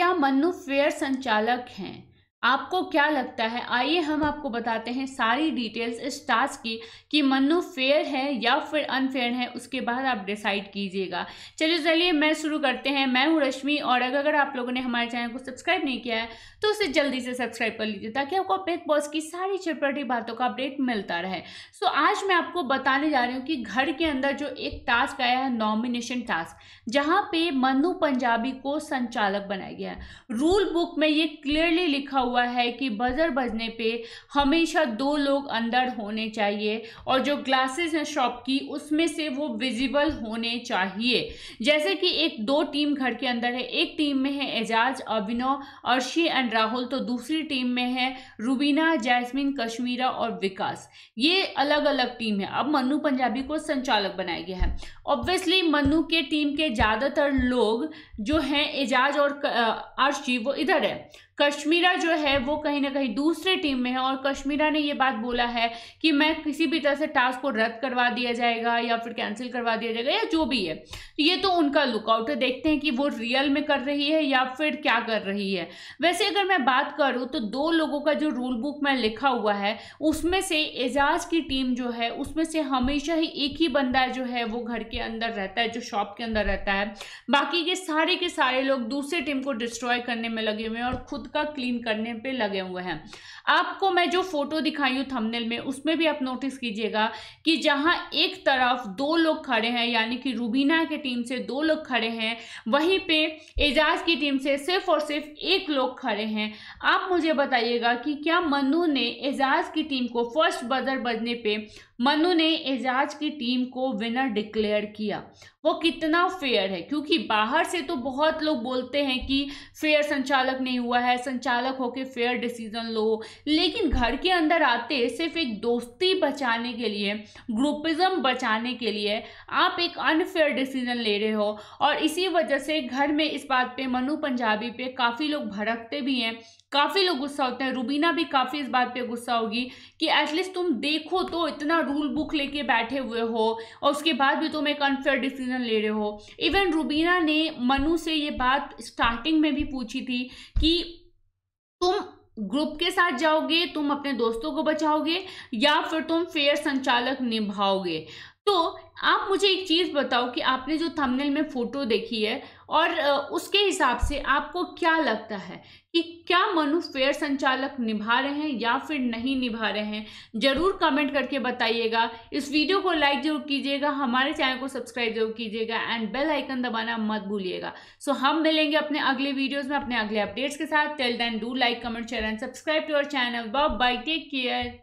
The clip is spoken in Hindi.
या मनु फेयर संचालक हैं आपको क्या लगता है आइए हम आपको बताते हैं सारी डिटेल्स इस टास्क की कि मन्नू फेयर है या फिर अनफेयर है उसके बाद आप डिसाइड कीजिएगा चलिए चलिए मैं शुरू करते हैं मैं हूँ रश्मि और अगर अगर आप लोगों ने हमारे चैनल को सब्सक्राइब नहीं किया है तो उसे जल्दी से सब्सक्राइब कर लीजिए ताकि आपको बिग बॉस की सारी चटपटी बातों का अपडेट मिलता रहे सो आज मैं आपको बताने जा रही हूँ कि घर के अंदर जो एक टास्क आया है नॉमिनेशन टास्क जहाँ पे मनु पंजाबी को संचालक बनाया गया है रूल बुक में ये क्लियरली लिखा हुआ है कि बज़र बजने पे हमेशा दो लोग अंदर होने चाहिए और जो ग्लासेस हैं शॉप की उसमें से वो विजिबल होने चाहिए जैसे कि एक दो टीम घर के अंदर है एक टीम में है एजाज अभिनव अर्शी एंड राहुल तो दूसरी टीम में है रूबीना जैस्मिन कश्मीरा और विकास ये अलग अलग टीम है अब मनु पंजाबी को संचालक बनाया गया है ऑब्वियसली मनु के टीम के ज़्यादातर लोग जो हैं एजाज और अर्शी वो इधर है कश्मीरा जो है वो कहीं ना कहीं दूसरे टीम में है और कश्मीरा ने ये बात बोला है कि मैं किसी भी तरह से टास्क को रद्द करवा दिया जाएगा या फिर कैंसिल करवा दिया जाएगा या जो भी है तो ये तो उनका लुकआउट है देखते हैं कि वो रियल में कर रही है या फिर क्या कर रही है वैसे अगर मैं बात करूँ तो दो लोगों का जो रूल बुक में लिखा हुआ है उसमें से एजाज की टीम जो है उसमें से हमेशा ही एक ही बंदा जो है वो घर के अंदर रहता है जो शॉप के अंदर रहता है बाकी के सारे के सारे लोग दूसरे टीम को डिस्ट्रॉय करने में लगे हुए हैं और खुद का क्लीन करने पे लगे हुए हैं आपको मैं जो फोटो दिखाई हूँ थंबनेल में उसमें भी आप नोटिस कीजिएगा कि जहाँ एक तरफ दो लोग खड़े हैं यानी कि रूबीना के टीम से दो लोग खड़े हैं वहीं पे एजाज की टीम से सिर्फ और सिर्फ एक लोग खड़े हैं आप मुझे बताइएगा कि क्या मनु ने एजाज की टीम को फर्स्ट बजर बजने पे मनु ने एजाज की टीम को विनर डिक्लेयर किया वो कितना फेयर है क्योंकि बाहर से तो बहुत लोग बोलते हैं कि फेयर संचालक नहीं हुआ है संचालक होकर फेयर डिसीजन लो लेकिन घर के अंदर आते सिर्फ एक दोस्ती बचाने के लिए ग्रुपिज्म बचाने के लिए आप एक अनफेयर डिसीजन ले रहे हो और इसी वजह से घर में इस बात पे मनु पंजाबी पे काफ़ी लोग भड़कते भी हैं काफ़ी लोग गुस्सा होते हैं रूबीना भी काफ़ी इस बात पे गुस्सा होगी कि एटलीस्ट तुम देखो तो इतना रूल बुक लेके बैठे हुए हो और उसके बाद भी तुम एक अनफेयर डिसीजन ले रहे हो इवन रूबीना ने मनु से ये बात स्टार्टिंग में भी पूछी थी कि तुम ग्रुप के साथ जाओगे तुम अपने दोस्तों को बचाओगे या फिर तुम फेयर संचालक निभाओगे तो आप मुझे एक चीज़ बताओ कि आपने जो थंबनेल में फ़ोटो देखी है और उसके हिसाब से आपको क्या लगता है कि क्या मनु फेयर संचालक निभा रहे हैं या फिर नहीं निभा रहे हैं ज़रूर कमेंट करके बताइएगा इस वीडियो को लाइक ज़रूर कीजिएगा हमारे चैनल को सब्सक्राइब जरूर कीजिएगा एंड बेल आइकन दबाना मत भूलिएगा सो हम मिलेंगे अपने अगले वीडियोज़ में अपने अगले अपडेट्स के साथ till then do like comment share and subscribe to our channel bye take care